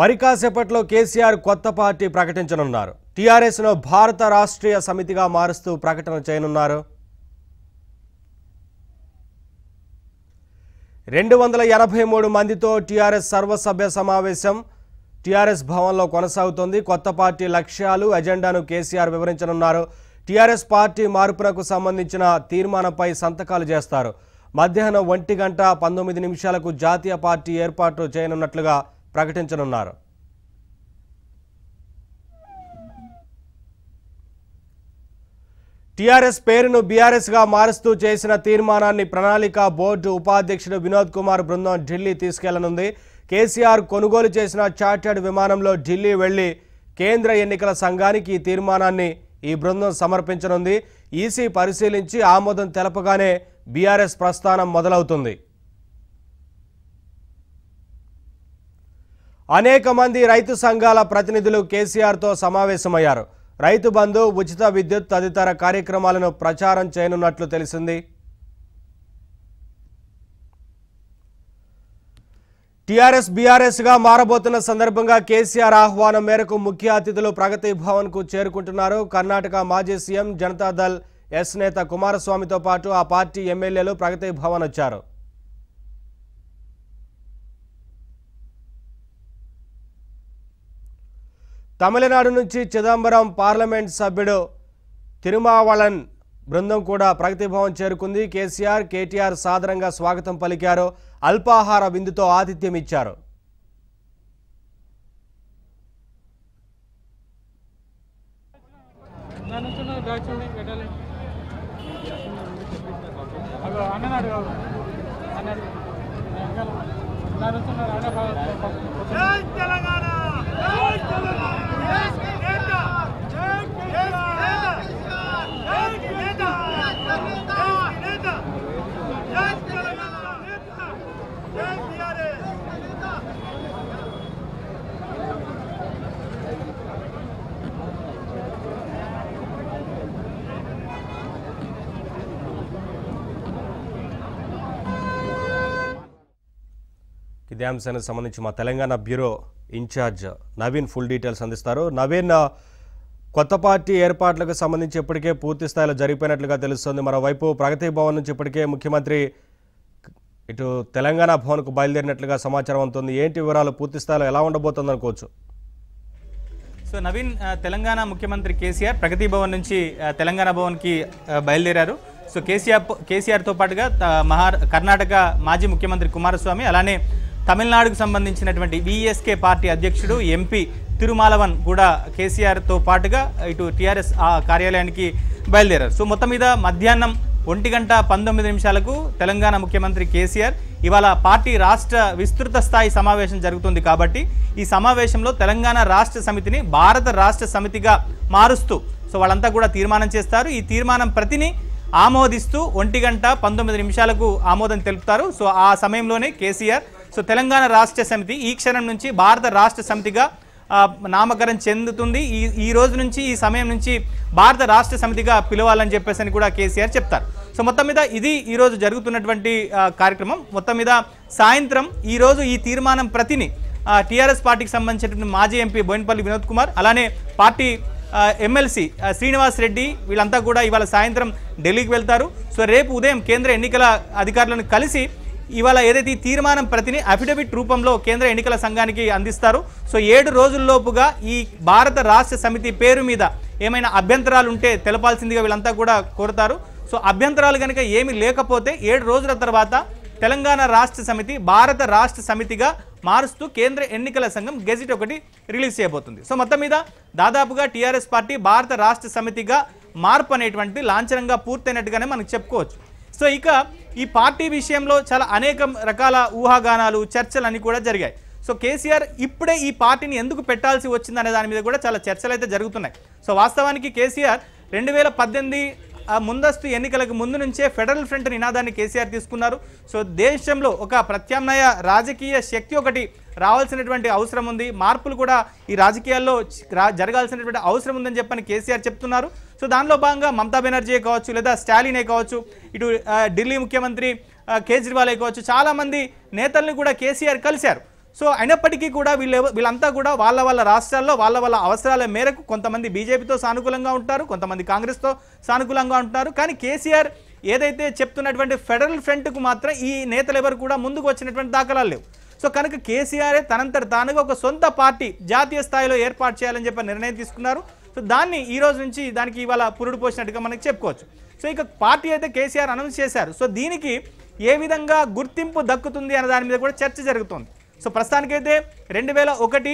మరి కాసేపట్లో కేసీఆర్ కొత్త పార్టీ ప్రకటించనున్నారు టీఆర్ఎస్ను భారత రాష్ట్రీయ సమితిగా మారుస్తూ ప్రకటన చేయనున్నారు రెండు వందల ఎనభై మూడు మందితో టీఆర్ఎస్ సర్వసభ్య సమావేశం టీఆర్ఎస్ భవన్లో కొనసాగుతోంది కొత్త పార్టీ లక్ష్యాలు ఎజెండాను కేసీఆర్ వివరించనున్నారు టీఆర్ఎస్ పార్టీ మార్పునకు సంబంధించిన తీర్మానంపై సంతకాలు చేస్తారు మధ్యాహ్నం ఒంటి గంట పంతొమ్మిది నిమిషాలకు జాతీయ పార్టీ ఏర్పాటు చేయనున్నట్లుగా ప్రకటించనున్నారు టీఆర్ఎస్ పేరును బీఆర్ఎస్గా మారుస్తూ చేసిన తీర్మానాన్ని ప్రణాళిక బోర్డు ఉపాధ్యక్షుడు వినోద్ కుమార్ బృందం ఢిల్లీ తీసుకెళ్లనుంది కేసీఆర్ కొనుగోలు చేసిన చార్టర్డ్ విమానంలో ఢిల్లీ వెళ్లి కేంద్ర ఎన్నికల సంఘానికి ఈ తీర్మానాన్ని ఈ బృందం సమర్పించనుంది ఈసీ పరిశీలించి ఆమోదం తెలపగానే బీఆర్ఎస్ ప్రస్థానం మొదలవుతుంది అనేక మంది రైతు సంఘాల ప్రతినిధులు కేసీఆర్తో సమావేశమయ్యారు రైతు బంధు ఉచిత విద్యుత్ తదితర కార్యక్రమాలను ప్రచారం చేయనున్నట్లు తెలిసింది టీఆర్ఎస్ బీఆర్ఎస్గా మారబోతున్న సందర్భంగా కేసీఆర్ ఆహ్వానం మేరకు ముఖ్య అతిథులు ప్రగతి భవన్కు చేరుకుంటున్నారు కర్ణాటక మాజీ సీఎం జనతాదళ్ ఎస్ నేత కుమారస్వామితో పాటు ఆ పార్టీ ఎమ్మెల్యేలు ప్రగతి భవన్ వచ్చారు తమిళనాడు నుంచి చిదంబరం పార్లమెంట్ సభ్యుడు తిరుమావళన్ బృందం కూడా భవన్ చేరుకుంది కేసీఆర్ కేటీఆర్ సాదరంగా స్వాగతం పలికారు అల్పాహార విందుతో ఆతిథ్యం ఇచ్చారు తెలంగాణ ఇదే అంశానికి సంబంధించి మా Telangana bureau incharge Naveen full details అందిస్తారు నవీన్ కొత్త పార్టీ ఏర్పాట్లకు సంబంధించి ఇప్పటికే పూర్తి స్థాయిలో జరిగిపోయినట్లుగా తెలుస్తోంది మరోవైపు ప్రగతి భవన్ నుంచి ఇప్పటికే ముఖ్యమంత్రి ఇటు తెలంగాణ భవన్కు బయలుదేరినట్లుగా సమాచారం అవుతుంది ఏంటి వివరాలు పూర్తి స్థాయిలో ఎలా ఉండబోతుంది అనుకోవచ్చు సో నవీన్ తెలంగాణ ముఖ్యమంత్రి కేసీఆర్ ప్రగతి భవన్ నుంచి తెలంగాణ భవన్కి బయలుదేరారు సో కేసీఆర్ కేసీఆర్తో పాటుగా మహా కర్ణాటక మాజీ ముఖ్యమంత్రి కుమారస్వామి అలానే తమిళనాడుకు సంబంధించినటువంటి విఎస్కే పార్టీ అధ్యక్షుడు ఎంపీ తిరుమాలవన్ కూడా కేసీఆర్తో పాటుగా ఇటు టీఆర్ఎస్ ఆ కార్యాలయానికి బయలుదేరారు సో మొత్తం మీద మధ్యాహ్నం ఒంటి గంట పంతొమ్మిది నిమిషాలకు తెలంగాణ ముఖ్యమంత్రి కేసీఆర్ ఇవాళ పార్టీ రాష్ట్ర విస్తృత స్థాయి సమావేశం జరుగుతుంది కాబట్టి ఈ సమావేశంలో తెలంగాణ రాష్ట్ర సమితిని భారత రాష్ట్ర సమితిగా మారుస్తూ సో వాళ్ళంతా కూడా తీర్మానం చేస్తారు ఈ తీర్మానం ప్రతిని ఆమోదిస్తూ ఒంటి గంట పంతొమ్మిది నిమిషాలకు ఆమోదం తెలుపుతారు సో ఆ సమయంలోనే కేసీఆర్ సో తెలంగాణ రాష్ట్ర సమితి ఈ క్షణం నుంచి భారత రాష్ట్ర సమితిగా నామకరణం చెందుతుంది ఈ ఈ రోజు నుంచి ఈ సమయం నుంచి భారత రాష్ట్ర సమితిగా పిలవాలని చెప్పేసి అని కూడా కేసీఆర్ చెప్తారు సో మొత్తం మీద ఇది ఈరోజు జరుగుతున్నటువంటి కార్యక్రమం మొత్తం మీద సాయంత్రం ఈరోజు ఈ తీర్మానం ప్రతిని టీఆర్ఎస్ పార్టీకి సంబంధించినటువంటి మాజీ ఎంపీ బోయినపల్లి వినోద్ కుమార్ అలానే పార్టీ ఎమ్మెల్సీ శ్రీనివాస్ రెడ్డి వీళ్ళంతా కూడా ఇవాళ సాయంత్రం ఢిల్లీకి వెళ్తారు సో రేపు ఉదయం కేంద్ర ఎన్నికల అధికారులను కలిసి ఇవాళ ఏదైతే ఈ తీర్మానం ప్రతిని అఫిడవిట్ రూపంలో కేంద్ర ఎన్నికల సంఘానికి అందిస్తారు సో ఏడు రోజుల్లోపుగా ఈ భారత రాష్ట్ర సమితి పేరు మీద ఏమైనా అభ్యంతరాలు ఉంటే తెలపాల్సిందిగా వీళ్ళంతా కూడా కోరుతారు సో అభ్యంతరాలు కనుక ఏమీ లేకపోతే ఏడు రోజుల తర్వాత తెలంగాణ రాష్ట్ర సమితి భారత రాష్ట్ర సమితిగా మారుస్తూ కేంద్ర ఎన్నికల సంఘం గెజిట్ ఒకటి రిలీజ్ చేయబోతుంది సో మొత్తం మీద దాదాపుగా టీఆర్ఎస్ పార్టీ భారత రాష్ట్ర సమితిగా మార్పు అనేటువంటి లాంఛనంగా పూర్తయినట్టుగానే మనకు చెప్పుకోవచ్చు సో ఇక ఈ పార్టీ విషయంలో చాలా అనేక రకాల ఊహాగానాలు చర్చలు అన్నీ కూడా జరిగాయి సో కేసీఆర్ ఇప్పుడే ఈ పార్టీని ఎందుకు పెట్టాల్సి వచ్చిందనే దాని మీద కూడా చాలా చర్చలు అయితే జరుగుతున్నాయి సో వాస్తవానికి కేసీఆర్ రెండు వేల పద్దెనిమిది ఆ ముందస్తు ఎన్నికలకు ముందు నుంచే ఫెడరల్ ఫ్రంట్ నినాదాన్ని కేసీఆర్ తీసుకున్నారు సో దేశంలో ఒక ప్రత్యామ్నాయ రాజకీయ శక్తి ఒకటి రావాల్సినటువంటి అవసరం ఉంది మార్పులు కూడా ఈ రాజకీయాల్లో జరగాల్సినటువంటి అవసరం ఉందని చెప్పని కేసీఆర్ చెప్తున్నారు సో దానిలో భాగంగా మమతా బెనర్జీ కావచ్చు లేదా స్టాలినే కావచ్చు ఇటు ఢిల్లీ ముఖ్యమంత్రి కేజ్రీవాల్ కావచ్చు చాలామంది నేతల్ని కూడా కేసీఆర్ కలిశారు సో అయినప్పటికీ కూడా వీళ్ళు వీళ్ళంతా కూడా వాళ్ళ వాళ్ళ రాష్ట్రాల్లో వాళ్ళ వాళ్ళ అవసరాల మేరకు కొంతమంది బీజేపీతో సానుకూలంగా ఉంటారు కొంతమంది కాంగ్రెస్తో సానుకూలంగా ఉంటారు కానీ కేసీఆర్ ఏదైతే చెప్తున్నటువంటి ఫెడరల్ ఫ్రంట్కు మాత్రం ఈ నేతలు ఎవరు కూడా ముందుకు వచ్చినటువంటి దాఖలాలు లేవు సో కనుక కేసీఆరే తనంతట తానుగా ఒక సొంత పార్టీ జాతీయ స్థాయిలో ఏర్పాటు చేయాలని చెప్పి నిర్ణయం తీసుకున్నారు సో దాన్ని ఈ రోజు నుంచి దానికి ఇవాళ పురుడు పోసినట్టుగా మనకి చెప్పుకోవచ్చు సో ఇక పార్టీ అయితే కేసీఆర్ అనౌన్స్ చేశారు సో దీనికి ఏ విధంగా గుర్తింపు దక్కుతుంది అనే దాని మీద కూడా చర్చ జరుగుతుంది సో ప్రస్తుతానికైతే రెండు వేల ఒకటి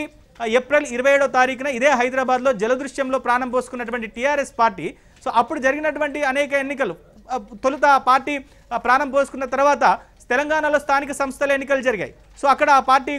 ఏప్రిల్ ఇరవై ఏడో తారీఖున ఇదే హైదరాబాద్లో జలదృశ్యంలో ప్రాణం పోసుకున్నటువంటి టీఆర్ఎస్ పార్టీ సో అప్పుడు జరిగినటువంటి అనేక ఎన్నికలు తొలుత ఆ పార్టీ ప్రాణం పోసుకున్న తర్వాత తెలంగాణలో స్థానిక సంస్థల ఎన్నికలు జరిగాయి సో అక్కడ ఆ పార్టీ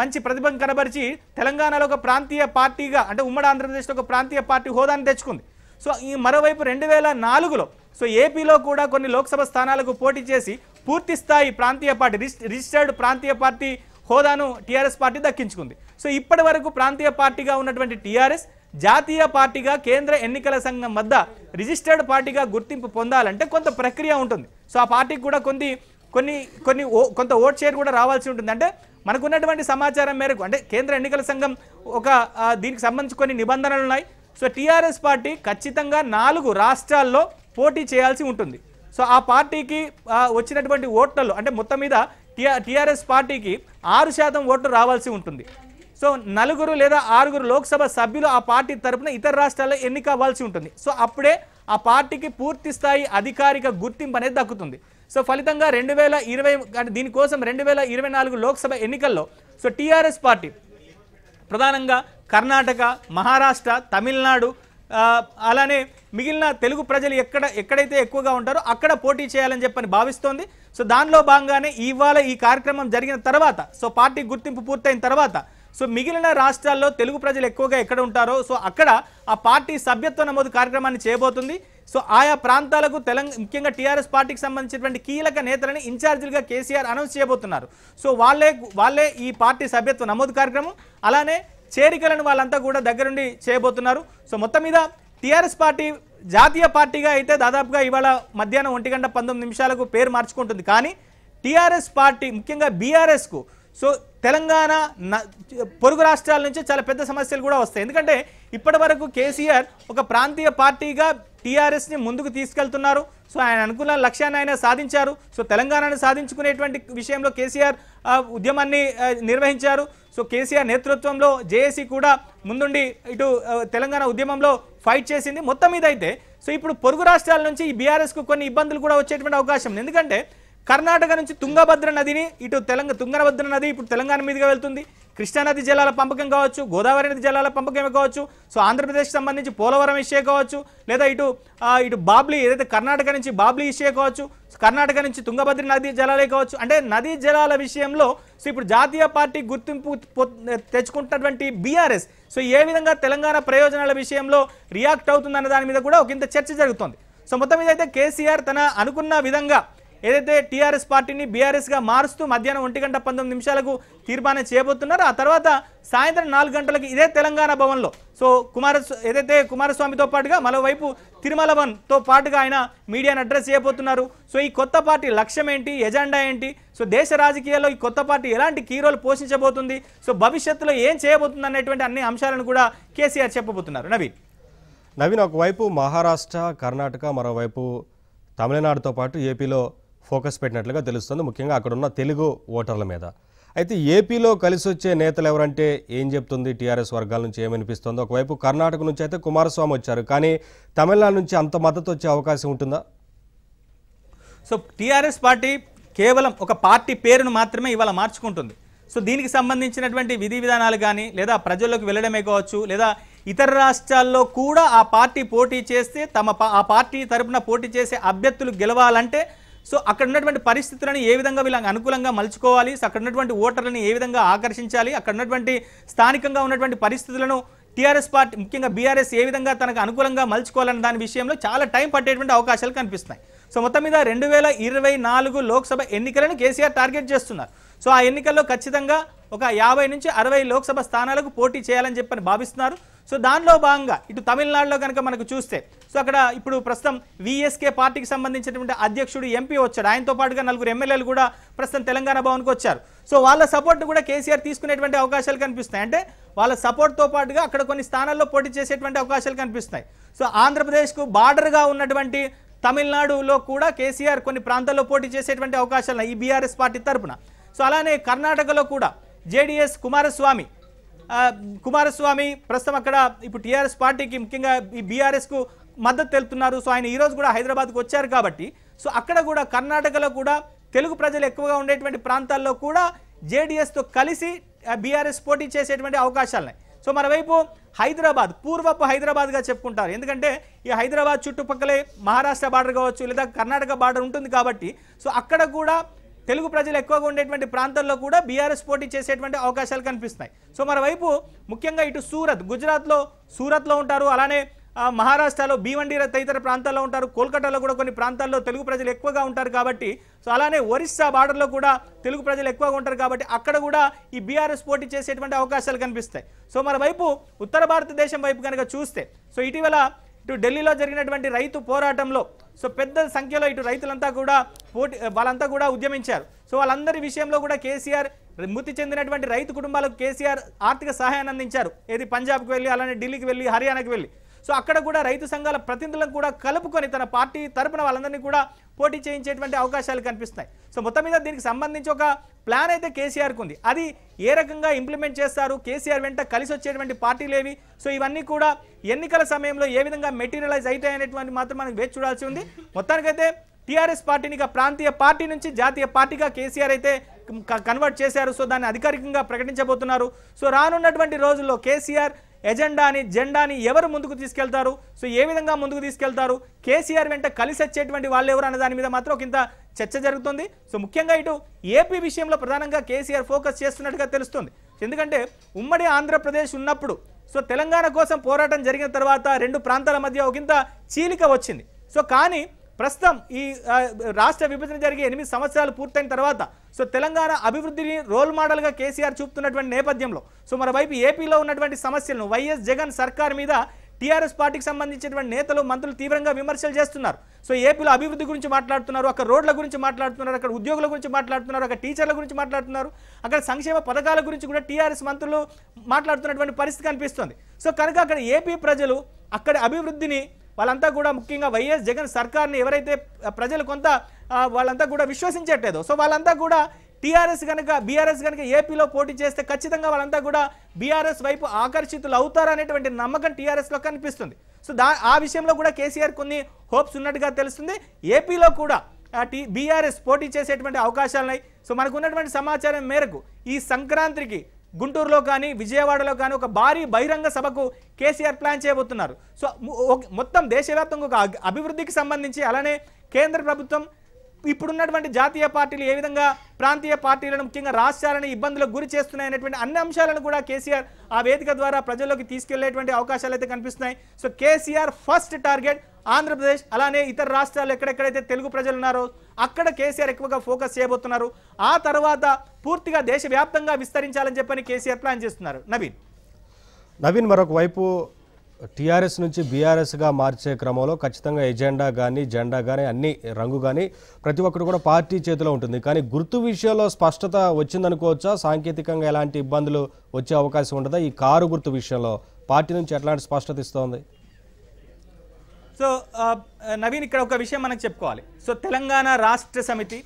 మంచి ప్రతిభను కనబరిచి తెలంగాణలో ఒక ప్రాంతీయ పార్టీగా అంటే ఉమ్మడి ఆంధ్రప్రదేశ్లో ఒక ప్రాంతీయ పార్టీ హోదాను తెచ్చుకుంది సో ఈ మరోవైపు రెండు వేల నాలుగులో సో ఏపీలో కూడా కొన్ని లోక్సభ స్థానాలకు పోటీ చేసి పూర్తి స్థాయి ప్రాంతీయ పార్టీ రిజిస్టర్డ్ ప్రాంతీయ పార్టీ హోదాను టీఆర్ఎస్ పార్టీ దక్కించుకుంది సో ఇప్పటి వరకు ప్రాంతీయ పార్టీగా ఉన్నటువంటి టీఆర్ఎస్ జాతీయ పార్టీగా కేంద్ర ఎన్నికల సంఘం వద్ద రిజిస్టర్డ్ పార్టీగా గుర్తింపు పొందాలంటే కొంత ప్రక్రియ ఉంటుంది సో ఆ పార్టీకి కూడా కొన్ని కొన్ని కొన్ని కొంత ఓట్ షేర్ కూడా రావాల్సి ఉంటుంది అంటే మనకున్నటువంటి సమాచారం మేరకు అంటే కేంద్ర ఎన్నికల సంఘం ఒక దీనికి సంబంధించి కొన్ని నిబంధనలు ఉన్నాయి సో టీఆర్ఎస్ పార్టీ ఖచ్చితంగా నాలుగు రాష్ట్రాల్లో పోటీ చేయాల్సి ఉంటుంది సో ఆ పార్టీకి వచ్చినటువంటి ఓట్లలో అంటే మొత్తం మీద టీఆర్ఎస్ పార్టీకి ఆరు శాతం ఓట్లు రావాల్సి ఉంటుంది సో నలుగురు లేదా ఆరుగురు లోక్సభ సభ్యులు ఆ పార్టీ తరపున ఇతర రాష్ట్రాల్లో ఎన్నిక అవ్వాల్సి ఉంటుంది సో అప్పుడే ఆ పార్టీకి పూర్తి స్థాయి అధికారిక గుర్తింపు అనేది దక్కుతుంది సో ఫలితంగా రెండు వేల ఇరవై దీనికోసం రెండు వేల ఇరవై నాలుగు లోక్సభ ఎన్నికల్లో సో టీఆర్ఎస్ పార్టీ ప్రధానంగా కర్ణాటక మహారాష్ట్ర తమిళనాడు అలానే మిగిలిన తెలుగు ప్రజలు ఎక్కడ ఎక్కడైతే ఎక్కువగా ఉంటారో అక్కడ పోటీ చేయాలని చెప్పని భావిస్తోంది సో దానిలో భాగంగానే ఇవాళ ఈ కార్యక్రమం జరిగిన తర్వాత సో పార్టీ గుర్తింపు పూర్తయిన తర్వాత సో మిగిలిన రాష్ట్రాల్లో తెలుగు ప్రజలు ఎక్కువగా ఎక్కడ ఉంటారో సో అక్కడ ఆ పార్టీ సభ్యత్వ నమోదు కార్యక్రమాన్ని చేయబోతుంది సో ఆయా ప్రాంతాలకు తెలంగాణ ముఖ్యంగా టీఆర్ఎస్ పార్టీకి సంబంధించినటువంటి కీలక నేతలని ఇన్ఛార్జీలుగా కేసీఆర్ అనౌన్స్ చేయబోతున్నారు సో వాళ్ళే వాళ్ళే ఈ పార్టీ సభ్యత్వ నమోదు కార్యక్రమం అలానే చేరికలను వాళ్ళంతా కూడా దగ్గరుండి చేయబోతున్నారు సో మొత్తం మీద టీఆర్ఎస్ పార్టీ జాతీయ పార్టీగా అయితే దాదాపుగా ఇవాళ మధ్యాహ్నం ఒంటి గంట పంతొమ్మిది నిమిషాలకు పేరు మార్చుకుంటుంది కానీ టీఆర్ఎస్ పార్టీ ముఖ్యంగా బీఆర్ఎస్కు సో తెలంగాణ పొరుగు రాష్ట్రాల నుంచి చాలా పెద్ద సమస్యలు కూడా వస్తాయి ఎందుకంటే ఇప్పటి వరకు కేసీఆర్ ఒక ప్రాంతీయ పార్టీగా టీఆర్ఎస్ని ముందుకు తీసుకెళ్తున్నారు సో ఆయన అనుకున్న లక్ష్యాన్ని ఆయన సాధించారు సో తెలంగాణను సాధించుకునేటువంటి విషయంలో కేసీఆర్ ఉద్యమాన్ని నిర్వహించారు సో కేసీఆర్ నేతృత్వంలో జేఏసీ కూడా ముందుండి ఇటు తెలంగాణ ఉద్యమంలో ఫైట్ చేసింది మొత్తం మీద అయితే సో ఇప్పుడు పొరుగు రాష్ట్రాల నుంచి ఈ బీఆర్ఎస్కు కొన్ని ఇబ్బందులు కూడా వచ్చేటువంటి అవకాశం ఎందుకంటే కర్ణాటక నుంచి తుంగభద్ర నదిని ఇటు తెలంగాణ తుంగభద్ర నది ఇప్పుడు తెలంగాణ మీదుగా వెళ్తుంది కృష్ణానది జలాల పంపకం కావచ్చు గోదావరి నది జలాల పంపకం కావచ్చు సో ఆంధ్రప్రదేశ్కి సంబంధించి పోలవరం ఇష్యూ కావచ్చు లేదా ఇటు ఇటు బాబ్లీ ఏదైతే కర్ణాటక నుంచి బాబ్లీ ఇష్యూ కావచ్చు కర్ణాటక నుంచి తుంగభద్ర నది జలాలే కావచ్చు అంటే నదీ జలాల విషయంలో సో ఇప్పుడు జాతీయ పార్టీ గుర్తింపు తెచ్చుకుంటున్నటువంటి బీఆర్ఎస్ సో ఏ విధంగా తెలంగాణ ప్రయోజనాల విషయంలో రియాక్ట్ అవుతుందన్న దాని మీద కూడా ఒక ఇంత చర్చ జరుగుతుంది సో మొత్తం మీద అయితే కేసీఆర్ తన అనుకున్న విధంగా ఏదైతే టీఆర్ఎస్ పార్టీని బీఆర్ఎస్గా మారుస్తూ మధ్యాహ్నం ఒంటి గంట పంతొమ్మిది నిమిషాలకు తీర్మానం చేయబోతున్నారు ఆ తర్వాత సాయంత్రం నాలుగు గంటలకు ఇదే తెలంగాణ భవన్లో సో కుమార ఏదైతే కుమారస్వామితో పాటుగా మరోవైపు తిరుమలవన్తో పాటుగా ఆయన మీడియాను అడ్రస్ చేయబోతున్నారు సో ఈ కొత్త పార్టీ లక్ష్యం ఏంటి ఎజెండా ఏంటి సో దేశ రాజకీయాల్లో ఈ కొత్త పార్టీ ఎలాంటి కీరోలు పోషించబోతుంది సో భవిష్యత్తులో ఏం చేయబోతుంది అనేటువంటి అన్ని అంశాలను కూడా కేసీఆర్ చెప్పబోతున్నారు నవీన్ నవీన్ ఒకవైపు మహారాష్ట్ర కర్ణాటక మరోవైపు తమిళనాడుతో పాటు ఏపీలో ఫోకస్ పెట్టినట్లుగా తెలుస్తుంది ముఖ్యంగా అక్కడ ఉన్న తెలుగు ఓటర్ల మీద అయితే ఏపీలో కలిసి వచ్చే నేతలు ఎవరంటే ఏం చెప్తుంది టీఆర్ఎస్ వర్గాల నుంచి ఏమనిపిస్తుంది ఒకవైపు కర్ణాటక నుంచి అయితే కుమారస్వామి వచ్చారు కానీ తమిళనాడు నుంచి అంత మద్దతు వచ్చే అవకాశం ఉంటుందా సో టీఆర్ఎస్ పార్టీ కేవలం ఒక పార్టీ పేరును మాత్రమే ఇవాళ మార్చుకుంటుంది సో దీనికి సంబంధించినటువంటి విధి విధానాలు కానీ లేదా ప్రజల్లోకి వెళ్ళడమే కావచ్చు లేదా ఇతర రాష్ట్రాల్లో కూడా ఆ పార్టీ పోటీ చేస్తే తమ ఆ పార్టీ తరఫున పోటీ చేసే అభ్యర్థులు గెలవాలంటే సో అక్కడ ఉన్నటువంటి పరిస్థితులను ఏ విధంగా వీళ్ళకి అనుకూలంగా మలుచుకోవాలి సో అక్కడ ఉన్నటువంటి ఓటర్లను ఏ విధంగా ఆకర్షించాలి అక్కడ ఉన్నటువంటి స్థానికంగా ఉన్నటువంటి పరిస్థితులను టీఆర్ఎస్ పార్టీ ముఖ్యంగా బీఆర్ఎస్ ఏ విధంగా తనకు అనుకూలంగా మలుచుకోవాలన్న దాని విషయంలో చాలా టైం పట్టేటువంటి అవకాశాలు కనిపిస్తున్నాయి సో మొత్తం మీద రెండు వేల ఇరవై నాలుగు లోక్సభ ఎన్నికలను కేసీఆర్ టార్గెట్ చేస్తున్నారు సో ఆ ఎన్నికల్లో ఖచ్చితంగా ఒక యాభై నుంచి అరవై లోక్సభ స్థానాలకు పోటీ చేయాలని చెప్పని భావిస్తున్నారు సో దానిలో భాగంగా ఇటు తమిళనాడులో కనుక మనకు చూస్తే సో అక్కడ ఇప్పుడు ప్రస్తుతం విఎస్కే పార్టీకి సంబంధించినటువంటి అధ్యక్షుడు ఎంపీ వచ్చాడు ఆయనతో పాటుగా నలుగురు ఎమ్మెల్యేలు కూడా ప్రస్తుతం తెలంగాణ భవన్కి వచ్చారు సో వాళ్ళ సపోర్ట్ కూడా కేసీఆర్ తీసుకునేటువంటి అవకాశాలు కనిపిస్తాయి అంటే వాళ్ళ సపోర్ట్తో పాటుగా అక్కడ కొన్ని స్థానాల్లో పోటీ చేసేటువంటి అవకాశాలు కనిపిస్తున్నాయి సో ఆంధ్రప్రదేశ్కు బార్డర్గా ఉన్నటువంటి తమిళనాడులో కూడా కేసీఆర్ కొన్ని ప్రాంతాల్లో పోటీ చేసేటువంటి అవకాశాలు ఈ బీఆర్ఎస్ పార్టీ తరపున సో అలానే కర్ణాటకలో కూడా జేడీఎస్ కుమారస్వామి కుమారస్వామి ప్రస్తుతం అక్కడ ఇప్పుడు టీఆర్ఎస్ పార్టీకి ముఖ్యంగా ఈ బీఆర్ఎస్కు మద్దతు తెలుపుతున్నారు సో ఆయన ఈరోజు కూడా హైదరాబాద్కు వచ్చారు కాబట్టి సో అక్కడ కూడా కర్ణాటకలో కూడా తెలుగు ప్రజలు ఎక్కువగా ఉండేటువంటి ప్రాంతాల్లో కూడా జేడీఎస్తో కలిసి బీఆర్ఎస్ పోటీ చేసేటువంటి అవకాశాలున్నాయి సో మరోవైపు హైదరాబాద్ పూర్వపు హైదరాబాద్గా చెప్పుకుంటారు ఎందుకంటే ఈ హైదరాబాద్ చుట్టుపక్కలే మహారాష్ట్ర బార్డర్ కావచ్చు లేదా కర్ణాటక బార్డర్ ఉంటుంది కాబట్టి సో అక్కడ కూడా తెలుగు ప్రజలు ఎక్కువగా ఉండేటువంటి ప్రాంతాల్లో కూడా బీఆర్ఎస్ పోటీ చేసేటువంటి అవకాశాలు కనిపిస్తున్నాయి సో మరోవైపు ముఖ్యంగా ఇటు సూరత్ గుజరాత్లో సూరత్లో ఉంటారు అలానే మహారాష్ట్రలో భీవండి తదితర ప్రాంతాల్లో ఉంటారు కోల్కతాలో కూడా కొన్ని ప్రాంతాల్లో తెలుగు ప్రజలు ఎక్కువగా ఉంటారు కాబట్టి సో అలానే ఒరిస్సా బార్డర్లో కూడా తెలుగు ప్రజలు ఎక్కువగా ఉంటారు కాబట్టి అక్కడ కూడా ఈ బీఆర్ఎస్ పోటీ చేసేటువంటి అవకాశాలు కనిపిస్తాయి సో మరోవైపు ఉత్తర భారతదేశం వైపు కనుక చూస్తే సో ఇటీవల ఇటు ఢిల్లీలో జరిగినటువంటి రైతు పోరాటంలో సో పెద్ద సంఖ్యలో ఇటు రైతులంతా కూడా పోటీ వాళ్ళంతా కూడా ఉద్యమించారు సో వాళ్ళందరి విషయంలో కూడా కేసీఆర్ మృతి చెందినటువంటి రైతు కుటుంబాలకు కేసీఆర్ ఆర్థిక సహాయాన్ని అందించారు ఏది పంజాబ్కి వెళ్ళి అలానే ఢిల్లీకి వెళ్ళి హర్యానాకి వెళ్ళి సో అక్కడ కూడా రైతు సంఘాల ప్రతినిధులను కూడా కలుపుకొని తన పార్టీ తరపున వాళ్ళందరినీ కూడా పోటీ చేయించేటువంటి అవకాశాలు కనిపిస్తున్నాయి సో మొత్తం మీద దీనికి సంబంధించి ఒక ప్లాన్ అయితే కేసీఆర్కు ఉంది అది ఏ రకంగా ఇంప్లిమెంట్ చేస్తారు కేసీఆర్ వెంట కలిసి వచ్చేటువంటి పార్టీలు ఏవి సో ఇవన్నీ కూడా ఎన్నికల సమయంలో ఏ విధంగా మెటీరియలైజ్ అనేటువంటి మాత్రం మనం వేచి చూడాల్సి ఉంది మొత్తానికైతే టీఆర్ఎస్ పార్టీని ప్రాంతీయ పార్టీ నుంచి జాతీయ పార్టీగా కేసీఆర్ అయితే కన్వర్ట్ చేశారు సో దాన్ని అధికారికంగా ప్రకటించబోతున్నారు సో రానున్నటువంటి రోజుల్లో కేసీఆర్ ఎజెండాని జెండాని ఎవరు ముందుకు తీసుకెళ్తారు సో ఏ విధంగా ముందుకు తీసుకెళ్తారు కేసీఆర్ వెంట కలిసి వచ్చేటువంటి వాళ్ళు ఎవరు అనే దాని మీద మాత్రం ఒక ఇంత చర్చ జరుగుతుంది సో ముఖ్యంగా ఇటు ఏపీ విషయంలో ప్రధానంగా కేసీఆర్ ఫోకస్ చేస్తున్నట్టుగా తెలుస్తుంది ఎందుకంటే ఉమ్మడి ఆంధ్రప్రదేశ్ ఉన్నప్పుడు సో తెలంగాణ కోసం పోరాటం జరిగిన తర్వాత రెండు ప్రాంతాల మధ్య ఒకంత చీలిక వచ్చింది సో కానీ ప్రస్తుతం ఈ రాష్ట్ర విభజన జరిగి ఎనిమిది సంవత్సరాలు పూర్తయిన తర్వాత సో తెలంగాణ అభివృద్ధిని రోల్ మోడల్గా కేసీఆర్ చూపుతున్నటువంటి నేపథ్యంలో సో మరోవైపు ఏపీలో ఉన్నటువంటి సమస్యలను వైఎస్ జగన్ సర్కార్ మీద టీఆర్ఎస్ పార్టీకి సంబంధించినటువంటి నేతలు మంత్రులు తీవ్రంగా విమర్శలు చేస్తున్నారు సో ఏపీలో అభివృద్ధి గురించి మాట్లాడుతున్నారు అక్కడ రోడ్ల గురించి మాట్లాడుతున్నారు అక్కడ ఉద్యోగుల గురించి మాట్లాడుతున్నారు అక్కడ టీచర్ల గురించి మాట్లాడుతున్నారు అక్కడ సంక్షేమ పథకాల గురించి కూడా టీఆర్ఎస్ మంత్రులు మాట్లాడుతున్నటువంటి పరిస్థితి కనిపిస్తుంది సో కనుక అక్కడ ఏపీ ప్రజలు అక్కడ అభివృద్ధిని వాళ్ళంతా కూడా ముఖ్యంగా వైఎస్ జగన్ సర్కార్ని ఎవరైతే ప్రజలు కొంత వాళ్ళంతా కూడా విశ్వసించట్లేదు సో వాళ్ళంతా కూడా టీఆర్ఎస్ కనుక బీఆర్ఎస్ కనుక ఏపీలో పోటీ చేస్తే ఖచ్చితంగా వాళ్ళంతా కూడా బీఆర్ఎస్ వైపు ఆకర్షితులు అవుతారనేటువంటి నమ్మకం టీఆర్ఎస్లో కనిపిస్తుంది సో దా ఆ విషయంలో కూడా కేసీఆర్ కొన్ని హోప్స్ ఉన్నట్టుగా తెలుస్తుంది ఏపీలో కూడా టీ బీఆర్ఎస్ పోటీ చేసేటువంటి అవకాశాలున్నాయి సో మనకు ఉన్నటువంటి సమాచారం మేరకు ఈ సంక్రాంతికి గుంటూరులో కానీ విజయవాడలో కానీ ఒక భారీ బహిరంగ సభకు కేసీఆర్ ప్లాన్ చేయబోతున్నారు సో మొత్తం దేశవ్యాప్తంగా ఒక అభివృద్ధికి సంబంధించి అలానే కేంద్ర ప్రభుత్వం ఇప్పుడున్నటువంటి జాతీయ పార్టీలు ఏ విధంగా ప్రాంతీయ పార్టీలను ముఖ్యంగా రాష్ట్రాలను ఇబ్బందులకు గురి చేస్తున్నాయనేటువంటి అన్ని అంశాలను కూడా కేసీఆర్ ఆ వేదిక ద్వారా ప్రజల్లోకి తీసుకెళ్లేటువంటి అవకాశాలు అయితే కనిపిస్తున్నాయి so KCR first target Andhra Pradesh అలానే ఇతర రాష్ట్రాలు ఎక్కడెక్కడైతే తెలుగు ప్రజలు ఉన్నారో అక్కడ కేసీఆర్ ఎక్కువగా ఫోకస్ చేయబోతున్నారు ఆ తర్వాత పూర్తిగా దేశవ్యాప్తంగా విస్తరించాలని చెప్పని కేసీఆర్ ప్లాన్ చేస్తున్నారు నవీన్ నవీన్ మరొక వైపు టీఆర్ఎస్ నుంచి బీఆర్ఎస్గా మార్చే క్రమంలో ఖచ్చితంగా ఎజెండా కానీ జెండా కానీ అన్ని రంగు కానీ ప్రతి ఒక్కరు కూడా పార్టీ చేతిలో ఉంటుంది కానీ గుర్తు విషయంలో స్పష్టత వచ్చిందనుకోవచ్చా సాంకేతికంగా ఎలాంటి ఇబ్బందులు వచ్చే అవకాశం ఉండదా ఈ కారు గుర్తు విషయంలో పార్టీ నుంచి ఎట్లాంటి స్పష్టత ఇస్తోంది సో నవీన్ ఇక్కడ ఒక విషయం మనం చెప్పుకోవాలి సో తెలంగాణ రాష్ట్ర సమితి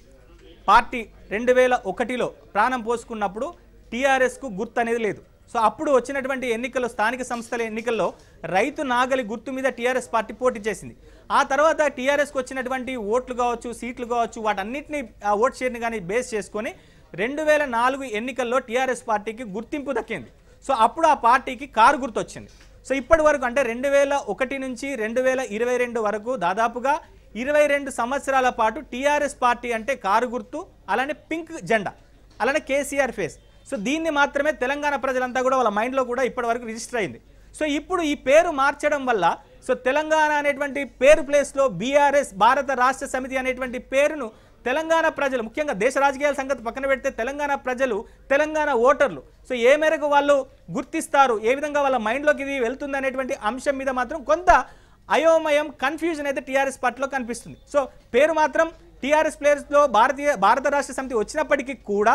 పార్టీ రెండు వేల ఒకటిలో ప్రాణం పోసుకున్నప్పుడు టీఆర్ఎస్కు గుర్తు అనేది లేదు సో అప్పుడు వచ్చినటువంటి ఎన్నికల్లో స్థానిక సంస్థల ఎన్నికల్లో రైతు నాగలి గుర్తు మీద టీఆర్ఎస్ పార్టీ పోటీ చేసింది ఆ తర్వాత టీఆర్ఎస్కి వచ్చినటువంటి ఓట్లు కావచ్చు సీట్లు కావచ్చు వాటన్నింటినీ ఆ ఓట్ షేర్ని కానీ బేస్ చేసుకొని రెండు వేల నాలుగు ఎన్నికల్లో టీఆర్ఎస్ పార్టీకి గుర్తింపు దక్కింది సో అప్పుడు ఆ పార్టీకి కారు గుర్తు వచ్చింది సో ఇప్పటి వరకు అంటే రెండు వేల ఒకటి నుంచి రెండు వేల ఇరవై రెండు వరకు దాదాపుగా ఇరవై రెండు సంవత్సరాల పాటు టీఆర్ఎస్ పార్టీ అంటే కారు గుర్తు అలానే పింక్ జెండా అలానే కేసీఆర్ ఫేస్ సో దీన్ని మాత్రమే తెలంగాణ ప్రజలంతా కూడా వాళ్ళ మైండ్లో కూడా ఇప్పటివరకు రిజిస్టర్ అయింది సో ఇప్పుడు ఈ పేరు మార్చడం వల్ల సో తెలంగాణ అనేటువంటి పేరు ప్లేస్లో బీఆర్ఎస్ భారత రాష్ట్ర సమితి అనేటువంటి పేరును తెలంగాణ ప్రజలు ముఖ్యంగా దేశ రాజకీయాల సంగతి పక్కన పెడితే తెలంగాణ ప్రజలు తెలంగాణ ఓటర్లు సో ఏ మేరకు వాళ్ళు గుర్తిస్తారు ఏ విధంగా వాళ్ళ మైండ్లోకి ఇది వెళ్తుంది అనేటువంటి అంశం మీద మాత్రం కొంత అయోమయం కన్ఫ్యూజన్ అయితే టీఆర్ఎస్ పార్టీలో కనిపిస్తుంది సో పేరు మాత్రం టీఆర్ఎస్ ప్లేయర్స్లో భారతీయ భారత రాష్ట్ర సమితి వచ్చినప్పటికీ కూడా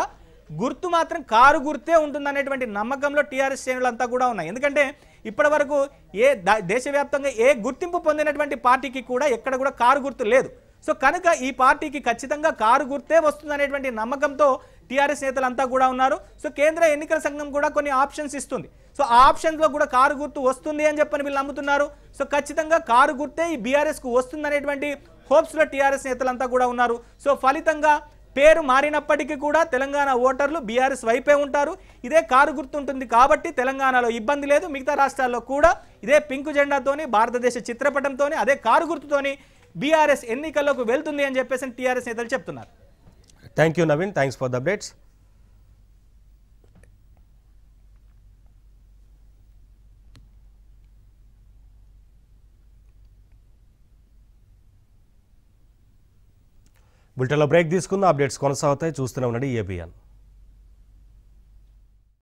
గుర్తు మాత్రం కారు గుర్తే ఉంటుంది అనేటువంటి నమ్మకంలో టీఆర్ఎస్ అంతా కూడా ఉన్నాయి ఎందుకంటే ఇప్పటి వరకు ఏ దేశవ్యాప్తంగా ఏ గుర్తింపు పొందినటువంటి పార్టీకి కూడా ఎక్కడ కూడా కారు గుర్తు లేదు సో కనుక ఈ పార్టీకి ఖచ్చితంగా కారు గుర్తే వస్తుందనేటువంటి నమ్మకంతో టీఆర్ఎస్ నేతలు అంతా కూడా ఉన్నారు సో కేంద్ర ఎన్నికల సంఘం కూడా కొన్ని ఆప్షన్స్ ఇస్తుంది సో ఆ ఆప్షన్స్లో కూడా కారు గుర్తు వస్తుంది అని చెప్పని వీళ్ళు నమ్ముతున్నారు సో ఖచ్చితంగా కారు గుర్తే ఈ బీఆర్ఎస్కు వస్తుందనేటువంటి హోప్స్లో టీఆర్ఎస్ నేతలంతా కూడా ఉన్నారు సో ఫలితంగా పేరు మారినప్పటికీ కూడా తెలంగాణ ఓటర్లు బీఆర్ఎస్ వైపే ఉంటారు ఇదే కారు గుర్తుంటుంది కాబట్టి తెలంగాణలో ఇబ్బంది లేదు మిగతా రాష్ట్రాల్లో కూడా ఇదే పింక్ జెండాతోని భారతదేశ చిత్రపటంతోని అదే కారు గుర్తుతోని బీఆర్ఎస్ ఎన్నికల్లోకి వెళ్తుంది అని చెప్పేసి టీఆర్ఎస్ నేతలు చెప్తున్నారు thank you Naveen thanks for the updates బులెటిన్లో బ్రేక్ తీసుకుందాం అప్డేట్స్ కొనసాగుతాయి చూస్తూనే ఉండండి ఏబిఎన్